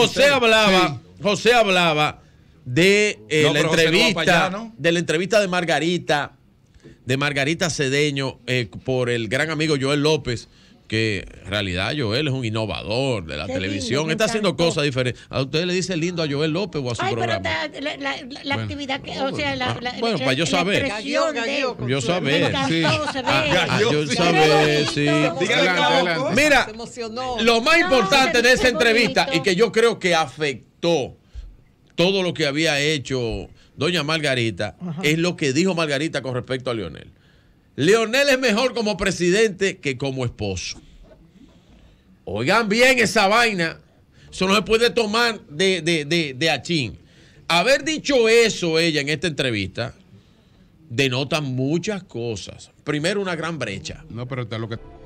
José hablaba, José hablaba de eh, la entrevista, de la entrevista de Margarita, de Margarita Cedeño eh, por el gran amigo Joel López que en realidad Joel es un innovador de la televisión, está haciendo cosas diferentes. A usted le dice lindo a Joel López o a su Ay, Pero la, bueno. actividad o sea, la, ah, bueno, para yo saber. yo saber. Sí. Ah, ah, yo Mira, lo más importante de esa entrevista y que yo creo que afectó todo lo que había hecho doña Margarita es lo que dijo Margarita con respecto a Lionel. Leonel es mejor como presidente que como esposo. Oigan bien esa vaina. Eso no se puede tomar de, de, de, achín. Haber dicho eso ella en esta entrevista denota muchas cosas. Primero, una gran brecha. No, pero está lo que.